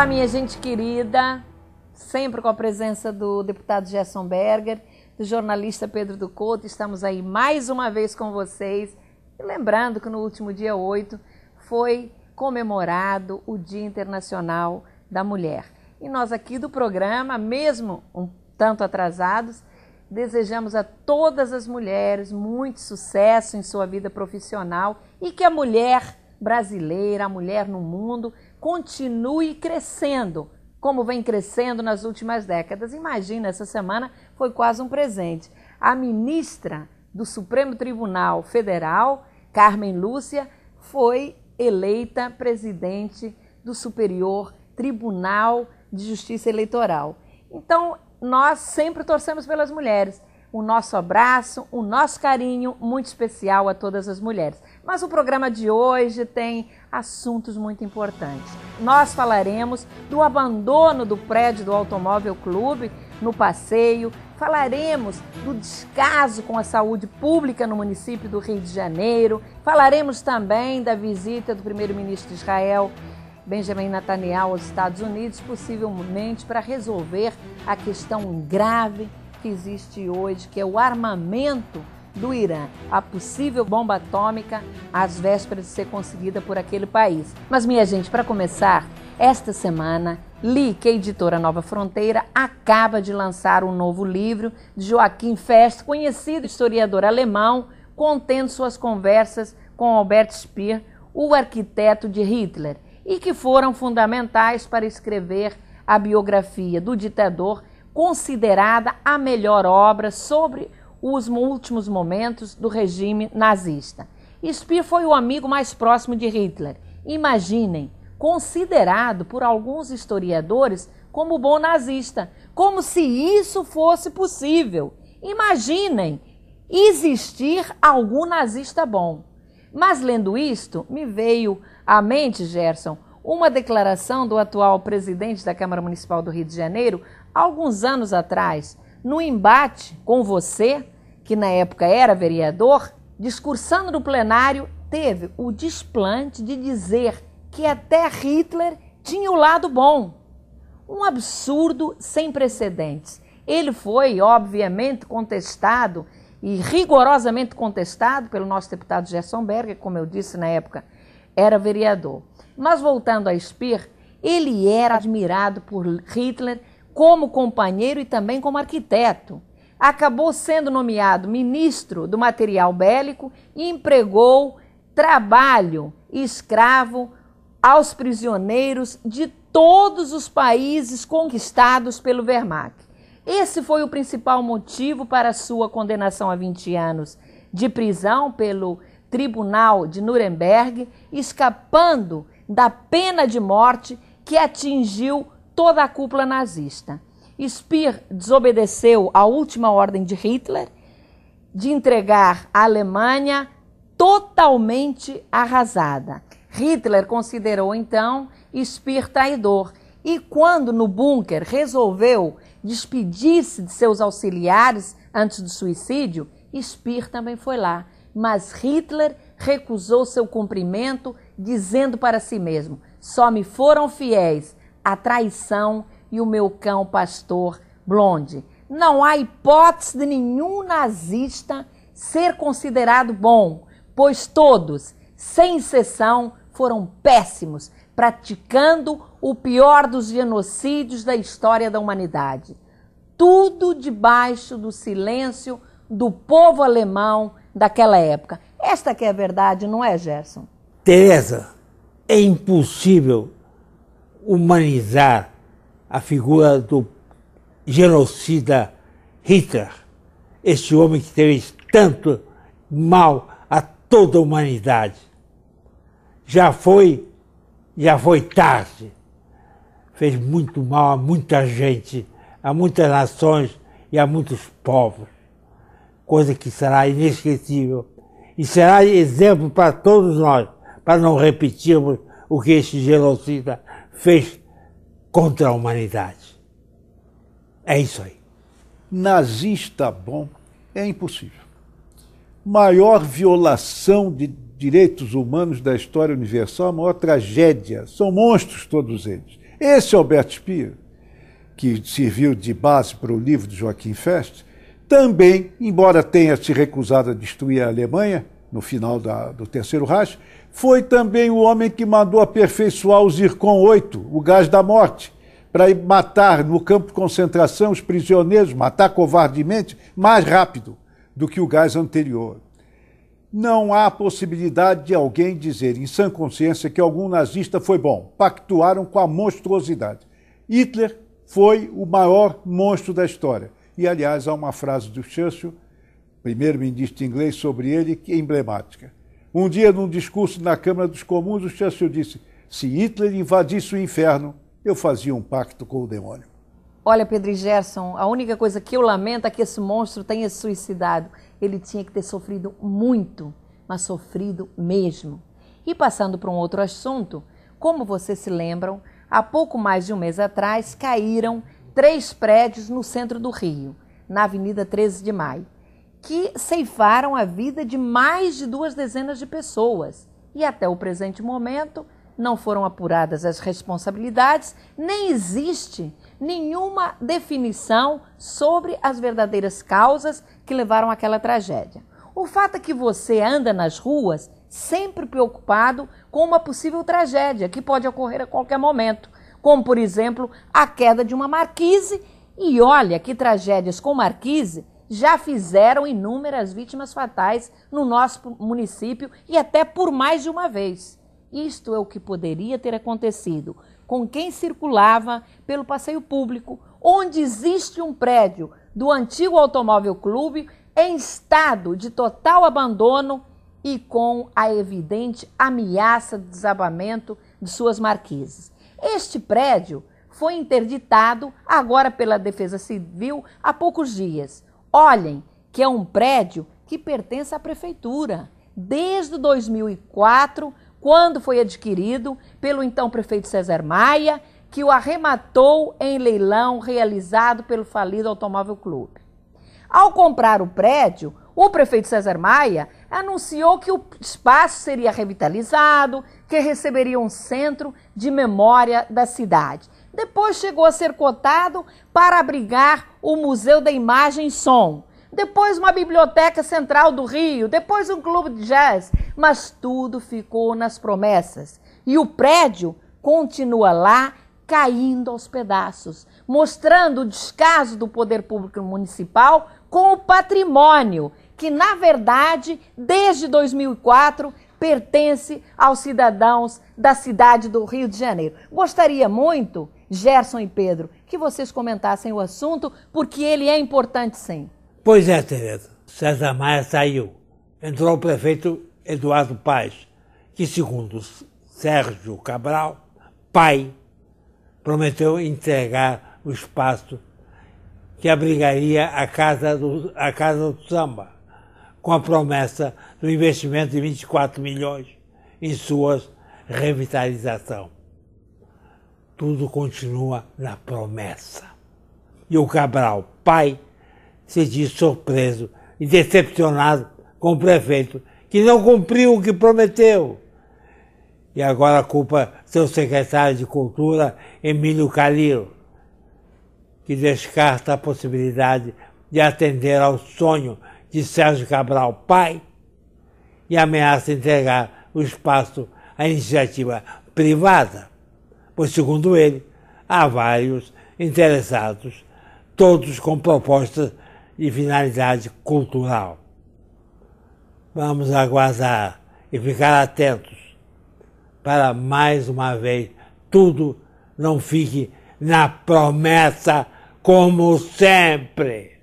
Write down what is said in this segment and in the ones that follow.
Olá, minha gente querida, sempre com a presença do deputado Gerson Berger, do jornalista Pedro do Couto, estamos aí mais uma vez com vocês. E lembrando que no último dia 8 foi comemorado o Dia Internacional da Mulher. E nós aqui do programa, mesmo um tanto atrasados, desejamos a todas as mulheres muito sucesso em sua vida profissional e que a mulher brasileira, a mulher no mundo, continue crescendo, como vem crescendo nas últimas décadas. Imagina, essa semana foi quase um presente. A ministra do Supremo Tribunal Federal, Carmen Lúcia, foi eleita presidente do Superior Tribunal de Justiça Eleitoral. Então, nós sempre torcemos pelas mulheres. O nosso abraço, o nosso carinho muito especial a todas as mulheres. Mas o programa de hoje tem assuntos muito importantes. Nós falaremos do abandono do prédio do Automóvel Clube no passeio, falaremos do descaso com a saúde pública no município do Rio de Janeiro, falaremos também da visita do primeiro-ministro de Israel Benjamin Netanyahu aos Estados Unidos, possivelmente para resolver a questão grave que existe hoje, que é o armamento do Irã, a possível bomba atômica às vésperas de ser conseguida por aquele país. Mas, minha gente, para começar, esta semana, Li, que é editora Nova Fronteira, acaba de lançar um novo livro de Joaquim Fest, conhecido historiador alemão, contendo suas conversas com Albert Speer, o arquiteto de Hitler, e que foram fundamentais para escrever a biografia do ditador, considerada a melhor obra sobre os últimos momentos do regime nazista. Speer foi o amigo mais próximo de Hitler. Imaginem, considerado por alguns historiadores como bom nazista, como se isso fosse possível. Imaginem existir algum nazista bom. Mas lendo isto, me veio à mente, Gerson, uma declaração do atual presidente da Câmara Municipal do Rio de Janeiro, alguns anos atrás, no embate com você, que na época era vereador, discursando no plenário, teve o desplante de dizer que até Hitler tinha o lado bom. Um absurdo sem precedentes. Ele foi, obviamente, contestado e rigorosamente contestado pelo nosso deputado Gerson Berger, como eu disse na época, era vereador. Mas voltando a Speer, ele era admirado por Hitler como companheiro e também como arquiteto acabou sendo nomeado ministro do material bélico e empregou trabalho escravo aos prisioneiros de todos os países conquistados pelo Wehrmacht. Esse foi o principal motivo para sua condenação a 20 anos de prisão pelo Tribunal de Nuremberg, escapando da pena de morte que atingiu toda a cúpula nazista. Speer desobedeceu à última ordem de Hitler de entregar a Alemanha totalmente arrasada. Hitler considerou então Speer traidor e quando no bunker resolveu despedir-se de seus auxiliares antes do suicídio, Speer também foi lá, mas Hitler recusou seu cumprimento, dizendo para si mesmo: "Só me foram fiéis a traição e o meu cão pastor blonde. Não há hipótese de nenhum nazista ser considerado bom, pois todos, sem exceção, foram péssimos, praticando o pior dos genocídios da história da humanidade. Tudo debaixo do silêncio do povo alemão daquela época. Esta que é a verdade, não é, Gerson? Teresa, é impossível humanizar a figura do genocida Hitler, este homem que fez tanto mal a toda a humanidade. Já foi, já foi tarde. Fez muito mal a muita gente, a muitas nações e a muitos povos. Coisa que será inesquecível e será exemplo para todos nós, para não repetirmos o que este genocida fez contra a humanidade. É isso aí. Nazista bom é impossível. Maior violação de direitos humanos da história universal, a maior tragédia. São monstros todos eles. Esse Alberto Speer, que serviu de base para o livro de Joaquim Fest, também, embora tenha se recusado a destruir a Alemanha no final da, do Terceiro Reich, foi também o homem que mandou aperfeiçoar o Zircon 8, o gás da morte, para matar no campo de concentração os prisioneiros, matar covardemente, mais rápido do que o gás anterior. Não há possibilidade de alguém dizer em sã consciência que algum nazista foi bom. Pactuaram com a monstruosidade. Hitler foi o maior monstro da história. E, aliás, há uma frase do Churchill, primeiro-ministro inglês, sobre ele, que é emblemática. Um dia, num discurso na Câmara dos Comuns, o Churchill disse: se Hitler invadisse o inferno, eu fazia um pacto com o demônio. Olha, Pedro Gerson, a única coisa que eu lamento é que esse monstro tenha se suicidado. Ele tinha que ter sofrido muito, mas sofrido mesmo. E passando para um outro assunto, como vocês se lembram, há pouco mais de um mês atrás caíram três prédios no centro do Rio, na Avenida 13 de Maio que ceifaram a vida de mais de duas dezenas de pessoas. E até o presente momento não foram apuradas as responsabilidades, nem existe nenhuma definição sobre as verdadeiras causas que levaram àquela tragédia. O fato é que você anda nas ruas sempre preocupado com uma possível tragédia que pode ocorrer a qualquer momento, como por exemplo a queda de uma marquise. E olha que tragédias com marquise já fizeram inúmeras vítimas fatais no nosso município e até por mais de uma vez. Isto é o que poderia ter acontecido com quem circulava pelo passeio público, onde existe um prédio do antigo Automóvel Clube em estado de total abandono e com a evidente ameaça de desabamento de suas marquises. Este prédio foi interditado agora pela Defesa Civil há poucos dias. Olhem que é um prédio que pertence à prefeitura desde 2004, quando foi adquirido pelo então prefeito César Maia, que o arrematou em leilão realizado pelo falido Automóvel Clube. Ao comprar o prédio, o prefeito César Maia anunciou que o espaço seria revitalizado, que receberia um centro de memória da cidade. Depois chegou a ser cotado para abrigar o Museu da Imagem e Som. Depois uma biblioteca central do Rio, depois um clube de jazz, mas tudo ficou nas promessas. E o prédio continua lá caindo aos pedaços, mostrando o descaso do poder público municipal com o patrimônio, que na verdade, desde 2004, pertence aos cidadãos da cidade do Rio de Janeiro. Gostaria muito, Gerson e Pedro, que vocês comentassem o assunto, porque ele é importante sim. Pois é, Tereza. César Maia saiu. Entrou o prefeito Eduardo Paes, que, segundo Sérgio Cabral, pai, prometeu entregar o espaço que abrigaria a Casa do, a casa do Samba com a promessa do investimento de 24 milhões em sua revitalização. Tudo continua na promessa. E o Cabral, pai, se diz surpreso e decepcionado com o prefeito, que não cumpriu o que prometeu. E agora culpa seu secretário de Cultura, Emílio Calil, que descarta a possibilidade de atender ao sonho de Sérgio Cabral Pai e ameaça entregar o espaço à iniciativa privada, pois, segundo ele, há vários interessados, todos com propostas de finalidade cultural. Vamos aguardar e ficar atentos para mais uma vez tudo não fique na promessa como sempre.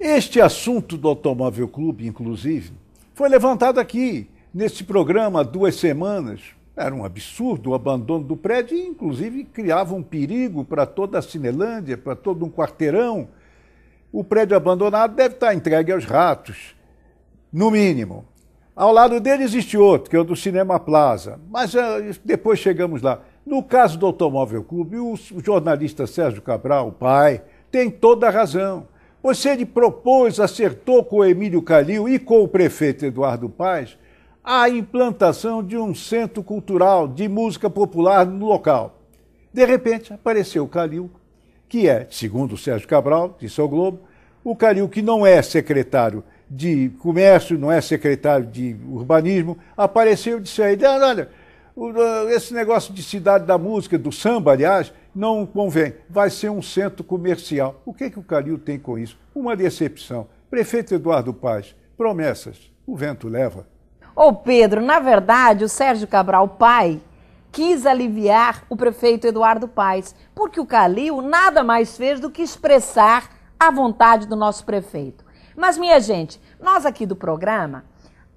Este assunto do Automóvel Clube, inclusive, foi levantado aqui, neste programa, há duas semanas. Era um absurdo o abandono do prédio e, inclusive, criava um perigo para toda a Cinelândia, para todo um quarteirão. O prédio abandonado deve estar entregue aos ratos, no mínimo. Ao lado dele existe outro, que é o do Cinema Plaza, mas eh, depois chegamos lá. No caso do Automóvel Clube, o jornalista Sérgio Cabral, o pai, tem toda a razão. Você propôs, acertou com o Emílio Calil e com o prefeito Eduardo Paes a implantação de um centro cultural de música popular no local. De repente, apareceu o Calil, que é, segundo o Sérgio Cabral, de São Globo, o Calil que não é secretário de comércio, não é secretário de urbanismo, apareceu e disse aí, olha, esse negócio de cidade da música, do samba, aliás, não convém, vai ser um centro comercial. O que, é que o Calil tem com isso? Uma decepção. Prefeito Eduardo Paz, promessas, o vento leva. Ô Pedro, na verdade, o Sérgio Cabral Pai quis aliviar o prefeito Eduardo Paz, porque o Calil nada mais fez do que expressar a vontade do nosso prefeito. Mas, minha gente, nós aqui do programa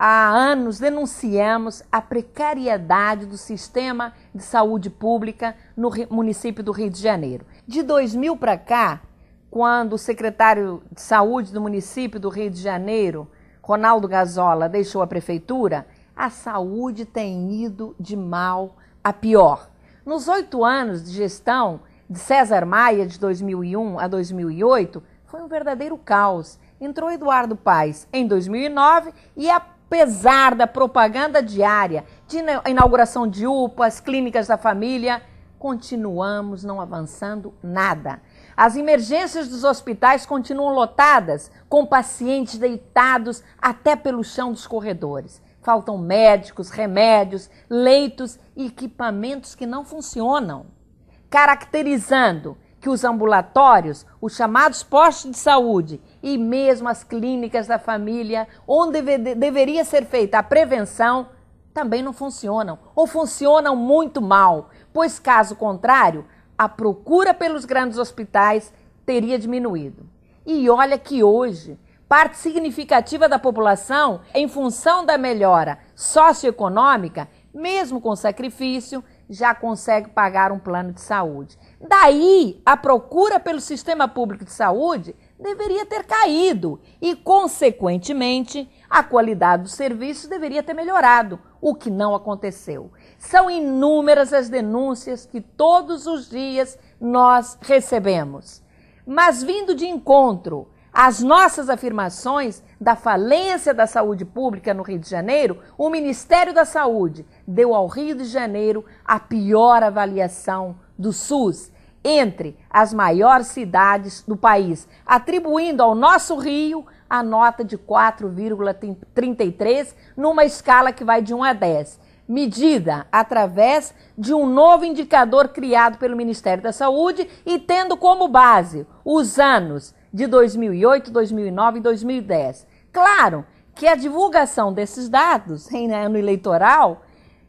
há anos denunciamos a precariedade do sistema de saúde pública no município do Rio de Janeiro. De 2000 para cá, quando o secretário de saúde do município do Rio de Janeiro, Ronaldo Gazola, deixou a prefeitura, a saúde tem ido de mal a pior. Nos oito anos de gestão de César Maia, de 2001 a 2008, foi um verdadeiro caos. Entrou Eduardo Paes em 2009 e a pesar da propaganda diária, de inauguração de UPAs, clínicas da família, continuamos não avançando nada. As emergências dos hospitais continuam lotadas, com pacientes deitados até pelo chão dos corredores. Faltam médicos, remédios, leitos e equipamentos que não funcionam. Caracterizando que os ambulatórios, os chamados postos de saúde e mesmo as clínicas da família, onde deve, deveria ser feita a prevenção, também não funcionam ou funcionam muito mal, pois, caso contrário, a procura pelos grandes hospitais teria diminuído. E olha que hoje, parte significativa da população, em função da melhora socioeconômica, mesmo com sacrifício, já consegue pagar um plano de saúde. Daí, a procura pelo sistema público de saúde deveria ter caído e, consequentemente, a qualidade do serviço deveria ter melhorado, o que não aconteceu. São inúmeras as denúncias que todos os dias nós recebemos. Mas vindo de encontro às nossas afirmações da falência da saúde pública no Rio de Janeiro, o Ministério da Saúde deu ao Rio de Janeiro a pior avaliação do SUS entre as maiores cidades do país, atribuindo ao nosso Rio a nota de 4,33 numa escala que vai de 1 a 10, medida através de um novo indicador criado pelo Ministério da Saúde e tendo como base os anos de 2008, 2009 e 2010. Claro que a divulgação desses dados em né, ano eleitoral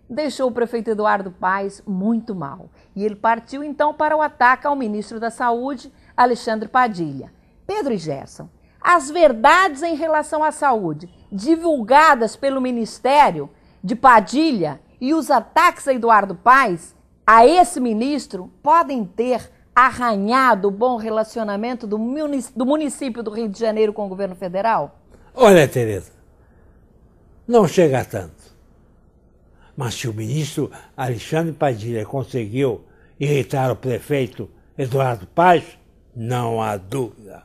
deixou o prefeito Eduardo Paes muito mal. E ele partiu então para o ataque ao ministro da Saúde, Alexandre Padilha. Pedro e Gerson, as verdades em relação à saúde divulgadas pelo ministério de Padilha e os ataques a Eduardo Paes a esse ministro podem ter arranhado o bom relacionamento do, do município do Rio de Janeiro com o governo federal? Olha, Tereza, não chega a tanto. Mas se o ministro Alexandre Padilha conseguiu irritar o prefeito Eduardo Paes, não há dúvida.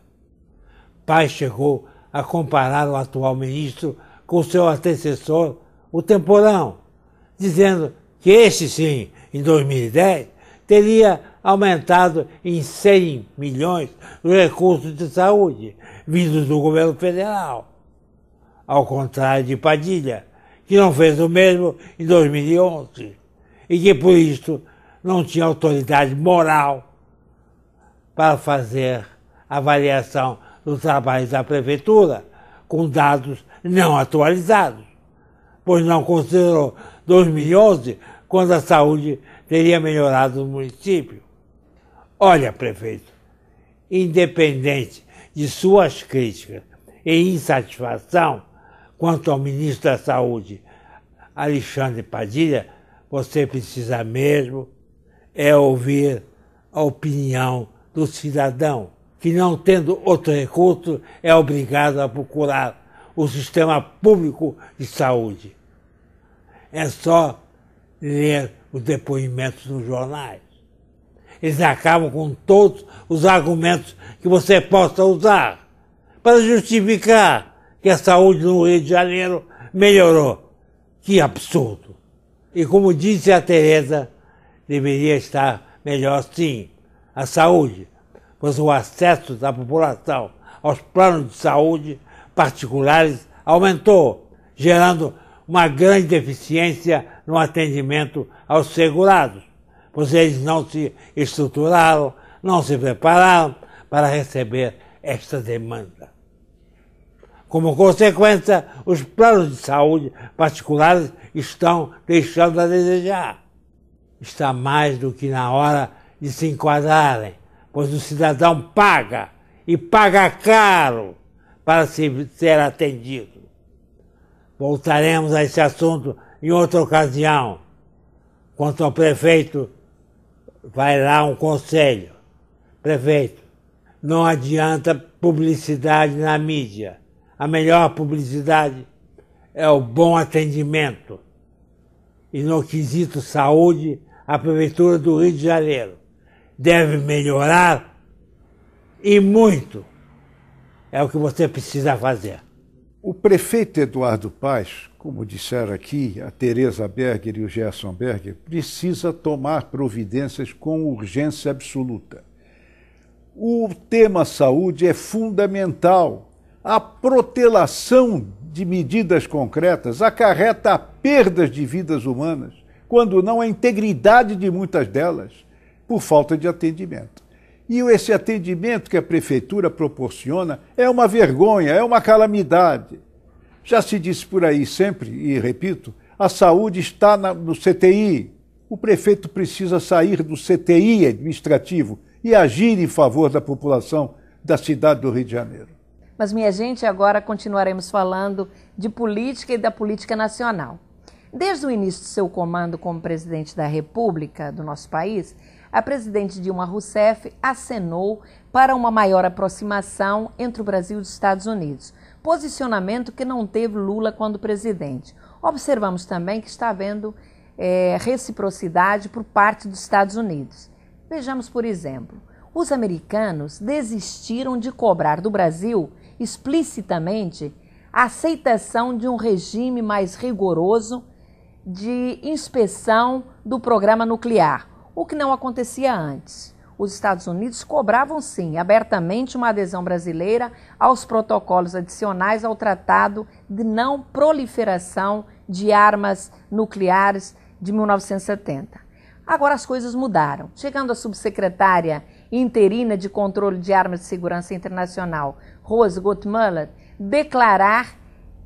Paes chegou a comparar o atual ministro com seu antecessor, o Temporão, dizendo que este sim, em 2010, teria aumentado em 100 milhões os recursos de saúde vindos do governo federal. Ao contrário de Padilha, que não fez o mesmo em 2011 e que por isso não tinha autoridade moral para fazer avaliação dos trabalhos da prefeitura com dados não atualizados, pois não considerou 2011 quando a saúde teria melhorado no município. Olha, prefeito, independente de suas críticas e insatisfação, Quanto ao ministro da Saúde, Alexandre Padilha, você precisa mesmo é ouvir a opinião do cidadão, que não tendo outro recurso é obrigado a procurar o sistema público de saúde. É só ler os depoimentos nos jornais. Eles acabam com todos os argumentos que você possa usar para justificar que a saúde no Rio de Janeiro melhorou. Que absurdo! E como disse a Tereza, deveria estar melhor sim a saúde, pois o acesso da população aos planos de saúde particulares aumentou, gerando uma grande deficiência no atendimento aos segurados, pois eles não se estruturaram, não se prepararam para receber esta demanda. Como consequência, os planos de saúde particulares estão deixando a desejar. Está mais do que na hora de se enquadrarem, pois o cidadão paga e paga caro para se ser atendido. Voltaremos a esse assunto em outra ocasião. Quanto ao prefeito, vai lá um conselho. Prefeito, não adianta publicidade na mídia a melhor publicidade é o bom atendimento. E no quesito saúde, a Prefeitura do Rio de Janeiro deve melhorar e muito. É o que você precisa fazer. O prefeito Eduardo Paes, como disseram aqui a Tereza Berger e o Gerson Berger, precisa tomar providências com urgência absoluta. O tema saúde é fundamental a protelação de medidas concretas acarreta perdas de vidas humanas, quando não a integridade de muitas delas, por falta de atendimento. E esse atendimento que a prefeitura proporciona é uma vergonha, é uma calamidade. Já se disse por aí sempre, e repito, a saúde está na, no CTI. O prefeito precisa sair do CTI administrativo e agir em favor da população da cidade do Rio de Janeiro. Mas, minha gente, agora continuaremos falando de política e da política nacional. Desde o início do seu comando como presidente da República do nosso país, a presidente Dilma Rousseff acenou para uma maior aproximação entre o Brasil e os Estados Unidos, posicionamento que não teve Lula quando presidente. Observamos também que está havendo é, reciprocidade por parte dos Estados Unidos. Vejamos, por exemplo, os americanos desistiram de cobrar do Brasil explicitamente a aceitação de um regime mais rigoroso de inspeção do programa nuclear, o que não acontecia antes. Os Estados Unidos cobravam, sim, abertamente uma adesão brasileira aos protocolos adicionais ao Tratado de Não Proliferação de Armas Nucleares de 1970. Agora as coisas mudaram. Chegando a subsecretária interina de controle de armas de segurança internacional, Rose Gutmullet, declarar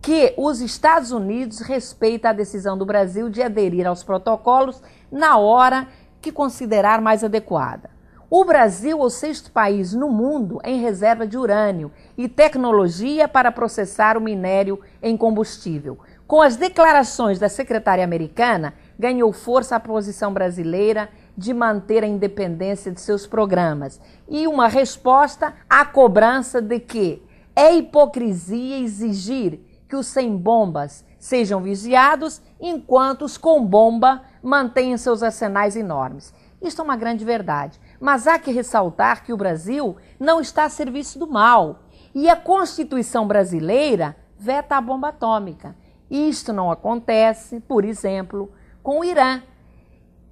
que os Estados Unidos respeitam a decisão do Brasil de aderir aos protocolos na hora que considerar mais adequada. O Brasil é o sexto país no mundo em reserva de urânio e tecnologia para processar o minério em combustível. Com as declarações da secretária americana, ganhou força a posição brasileira de manter a independência de seus programas. E uma resposta à cobrança de que é hipocrisia exigir que os sem bombas sejam vigiados, enquanto os com bomba mantêm seus arsenais enormes. Isto é uma grande verdade. Mas há que ressaltar que o Brasil não está a serviço do mal. E a Constituição brasileira veta a bomba atômica. Isto não acontece, por exemplo, com o Irã,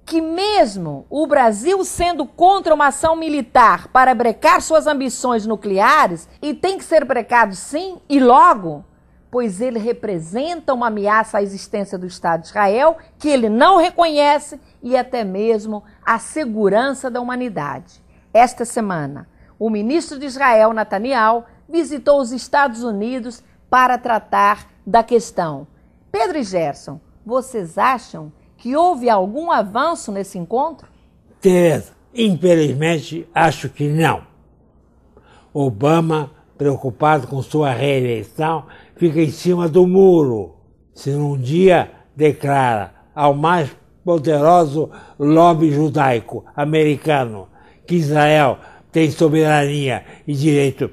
que, mesmo o Brasil sendo contra uma ação militar para brecar suas ambições nucleares, e tem que ser brecado sim e logo, pois ele representa uma ameaça à existência do Estado de Israel que ele não reconhece e até mesmo à segurança da humanidade. Esta semana, o ministro de Israel, Netanyahu, visitou os Estados Unidos para tratar da questão. Pedro e Gerson, vocês acham que houve algum avanço nesse encontro? Tereza, infelizmente, acho que não. Obama, preocupado com sua reeleição, fica em cima do muro. Se num dia declara ao mais poderoso lobby judaico americano que Israel tem soberania e direito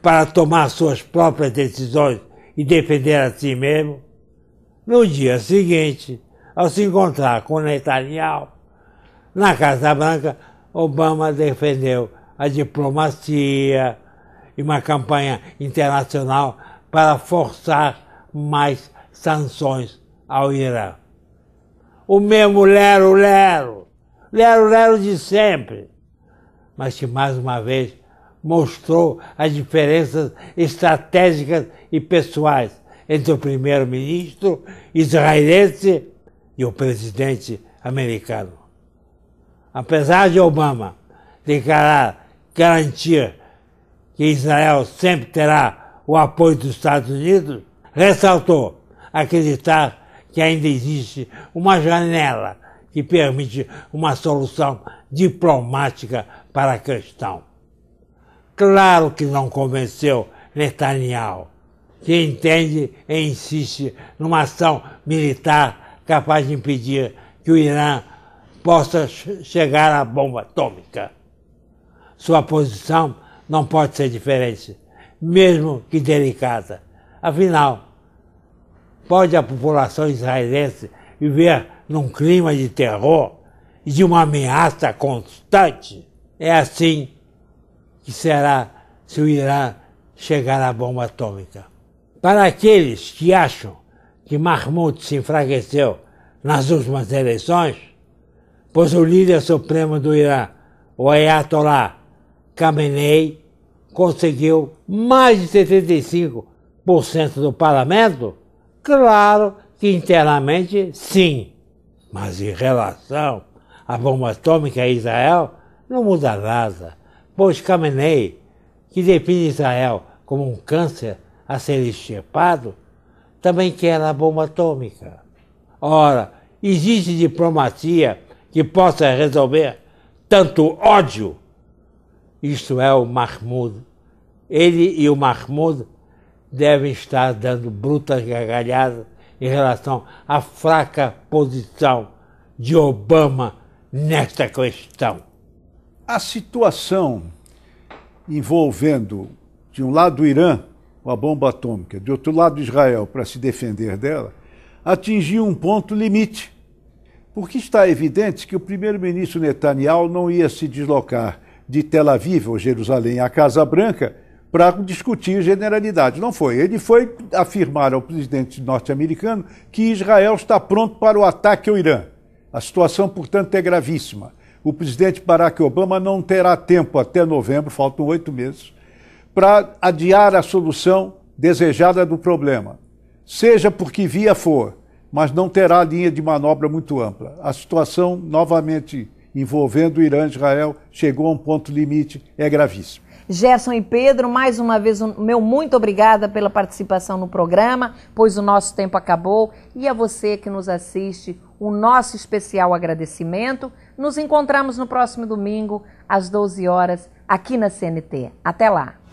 para tomar suas próprias decisões e defender a si mesmo, no dia seguinte ao se encontrar com Netanyahu na Casa Branca, Obama defendeu a diplomacia e uma campanha internacional para forçar mais sanções ao Irã. O mesmo lero-lero, lero-lero de sempre, mas que mais uma vez mostrou as diferenças estratégicas e pessoais entre o primeiro-ministro israelense e o presidente americano. Apesar de Obama declarar, garantir que Israel sempre terá o apoio dos Estados Unidos, ressaltou acreditar que ainda existe uma janela que permite uma solução diplomática para a questão. Claro que não convenceu Netanyahu, que entende e insiste numa ação militar capaz de impedir que o Irã possa chegar à bomba atômica. Sua posição não pode ser diferente, mesmo que delicada. Afinal, pode a população israelense viver num clima de terror e de uma ameaça constante? É assim que será se o Irã chegar à bomba atômica. Para aqueles que acham que Mahmoud se enfraqueceu nas últimas eleições, pois o líder supremo do Irã, o Ayatollah Khamenei, conseguiu mais de 75% do parlamento? Claro que internamente sim, mas em relação à bomba atômica em Israel, não muda nada, pois Khamenei, que define Israel como um câncer a ser extirpado, também quer é a bomba atômica. Ora, existe diplomacia que possa resolver tanto ódio? Isto é o Mahmoud. Ele e o Mahmoud devem estar dando brutas gargalhadas em relação à fraca posição de Obama nesta questão. A situação envolvendo, de um lado, o Irã a bomba atômica de outro lado de Israel para se defender dela, atingiu um ponto limite. Porque está evidente que o primeiro-ministro Netanyahu não ia se deslocar de Tel Aviv ou Jerusalém à Casa Branca para discutir generalidade. Não foi. Ele foi afirmar ao presidente norte-americano que Israel está pronto para o ataque ao Irã. A situação, portanto, é gravíssima. O presidente Barack Obama não terá tempo até novembro, faltam oito meses, para adiar a solução desejada do problema, seja por que via for, mas não terá linha de manobra muito ampla. A situação, novamente envolvendo o Irã e Israel, chegou a um ponto limite, é gravíssimo. Gerson e Pedro, mais uma vez, meu muito obrigada pela participação no programa, pois o nosso tempo acabou. E a você que nos assiste, o nosso especial agradecimento. Nos encontramos no próximo domingo, às 12 horas, aqui na CNT. Até lá!